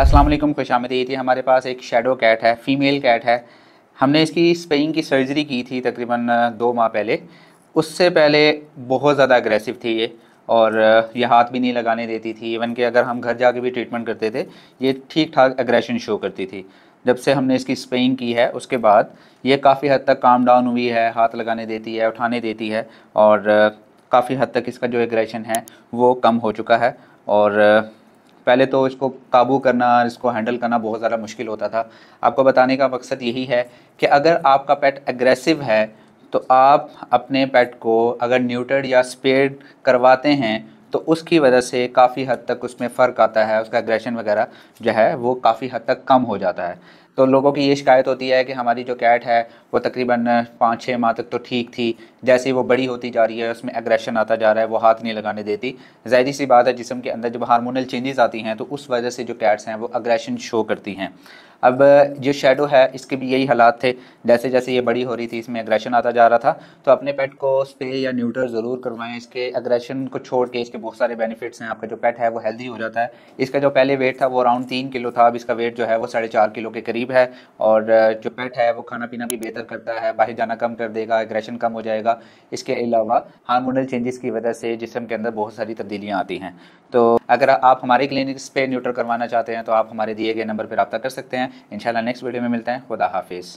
अस्सलाम वालेकुम खुश आमदीद ये हमारे पास एक शेडो कैट है फीमेल कैट है हमने इसकी स्पेइंग की सर्जरी की थी तकरीबन दो माह पहले उससे पहले बहुत ज़्यादा अग्रेसिव थी ये और ये हाथ भी नहीं लगाने देती थी इवन कि अगर हम घर जाके भी ट्रीटमेंट करते थे ये ठीक ठाक अग्रेशन शो करती थी जब से हमने इसकी स्पेइंग की है उसके बाद ये काफ़ी हद तक काम डाउन हुई है हाथ लगाने देती है उठाने देती है और काफ़ी हद तक इसका जो एग्रेशन है वो कम हो चुका है और पहले तो इसको काबू करना इसको हैंडल करना बहुत ज़्यादा मुश्किल होता था आपको बताने का मकसद यही है कि अगर आपका पेट एग्रेसिव है तो आप अपने पेट को अगर न्यूटर्ड या स्पेड करवाते हैं तो उसकी वजह से काफ़ी हद तक उसमें फ़र्क आता है उसका एग्रेशन वगैरह जो है वो काफ़ी हद तक कम हो जाता है तो लोगों की ये शिकायत होती है कि हमारी जो कैट है वो तकरीबन पाँच छः माह तक तो ठीक थी जैसे ही वो बड़ी होती जा रही है उसमें एग्रेशन आता जा रहा है वो हाथ नहीं लगाने देती जाहिर सी बात है जिसम के अंदर जब हारमोनल चेंजेस आती हैं तो उस वजह से जो कैट्स हैं वो अग्रेशन शो करती हैं अब जो शेडो है इसके भी यही हालात थे जैसे जैसे ये बड़ी हो रही थी इसमें एग्रेशन आता जा रहा था तो अपने पेट को स्प्रे या न्यूटर ज़रूर करवाएं इसके एग्रेशन को छोड़ के इसके बहुत सारे बेनिफिट्स हैं आपका जो पेट है वो हेल्दी हो जाता है इसका जो पहले वेट था वो अराउंड तीन किलो था अब इसका वेट जो है वो साढ़े चार किलो के करीब करीब है और जो पेट है वो खाना पीना भी बेहतर करता है बाहर जाना कम कर देगा एग्रेशन कम हो जाएगा इसके अलावा हार्मोनल चेंजेस की वजह से जिसम के अंदर बहुत सारी तब्दीलियाँ आती हैं तो अगर आप हमारे क्लिनिक्स पे न्यूट्रल करवाना चाहते हैं तो आप हमारे दिए गए नंबर पर रबा कर सकते हैं इनशाला नेक्स्ट वीडियो में मिलते हैं खुदा हाफिज़